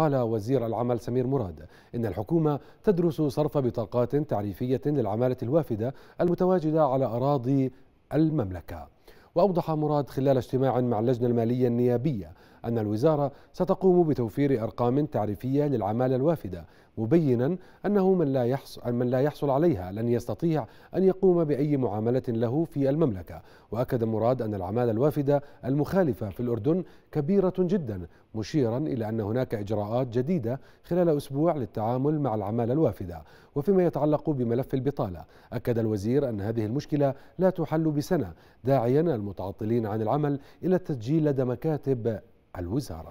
قال وزير العمل سمير مراد إن الحكومة تدرس صرف بطاقات تعريفية للعمالة الوافدة المتواجدة على أراضي المملكة وأوضح مراد خلال اجتماع مع اللجنة المالية النيابية أن الوزارة ستقوم بتوفير أرقام تعريفية للعمالة الوافدة مبينا أنه من لا, يحصل من لا يحصل عليها لن يستطيع أن يقوم بأي معاملة له في المملكة وأكد مراد أن العمالة الوافدة المخالفة في الأردن كبيرة جدا مشيرا إلى أن هناك إجراءات جديدة خلال أسبوع للتعامل مع العمالة الوافدة وفيما يتعلق بملف البطالة أكد الوزير أن هذه المشكلة لا تحل بسنة داعيا المتعطلين عن العمل إلى التسجيل لدى مكاتب الوزارة